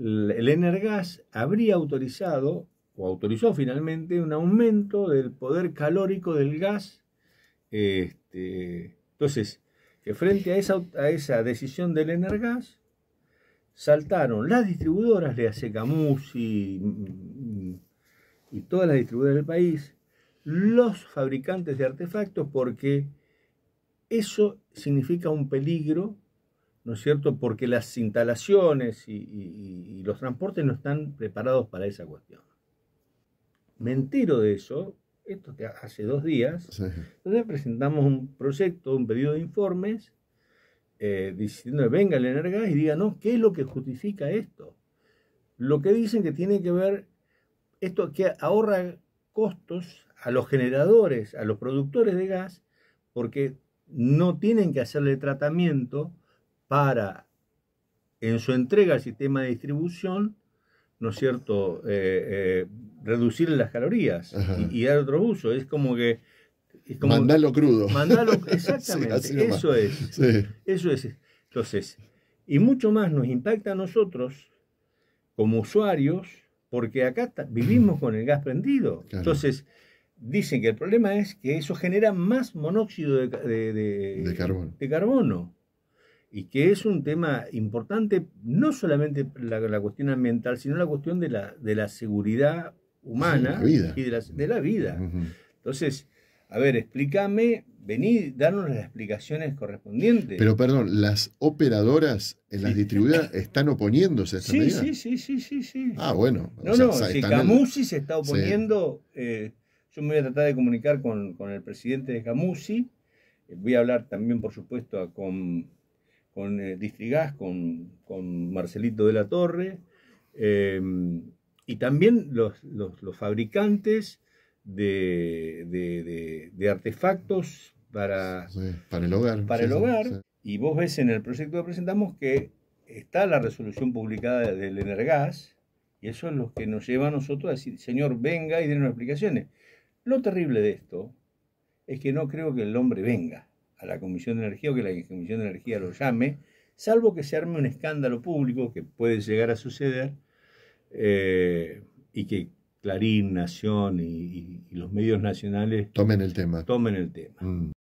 el Energas habría autorizado o autorizó finalmente un aumento del poder calórico del gas. Este, entonces, frente a esa, decisión del Energas, saltaron las distribuidoras, de Acecamus y, mm, mm, y todas las distribuidoras del país, los fabricantes de artefactos, porque eso significa un peligro ¿no es cierto? Porque las instalaciones y, los transportes no están preparados para esa cuestión. Me entero de eso, esto que hace dos días, presentamos un proyecto, un pedido de informes, eh, diciendo, venga el Energas y díganos qué es lo que justifica esto. Lo que dicen que tiene que ver, esto que ahorra costos a los generadores, a los productores de gas, porque no tienen que hacerle tratamiento para, en su entrega al sistema de distribución, ¿no es cierto?, eh, eh, reducir las calorías y, dar otro uso. Es como que... Es mandalo crudo. exactamente, eso es. Eso es. Entonces, y mucho más nos impacta a nosotros como usuarios, porque acá vivimos con el gas prendido. Entonces, dicen que el problema es que eso genera más monóxido de, de, carbono y que es un tema importante, no solamente la, cuestión ambiental, sino la cuestión de la, de la seguridad humana y de la, vida. Entonces, a ver, explícame, vení, darnos las explicaciones correspondientes. Pero perdón, las operadoras en eh, las distribuidas están oponiéndose a esta sí, Sí, sí, sí, sí, Ah, bueno. No, no, si Camusi se está oponiendo, eh, yo me voy a tratar de comunicar con, con el presidente de Camusi, eh, voy a hablar también, por supuesto, con con eh, Distrigas, con, Marcelito de la Torre, em, y también los, fabricantes de, artefactos para, para el hogar. Para el hogar. y vos ves en el proyecto que presentamos que está la resolución publicada del Energas, y eso es lo que nos lleva a nosotros a decir, señor, venga y denos explicaciones. Lo terrible de esto es que no creo que el hombre venga a la Comisión de Energía o que la Comisión de Energía lo llame, salvo que se arme un escándalo público que puede llegar a suceder eh, y que Clarín, Nación y, los medios nacionales tomen el tema. Mm.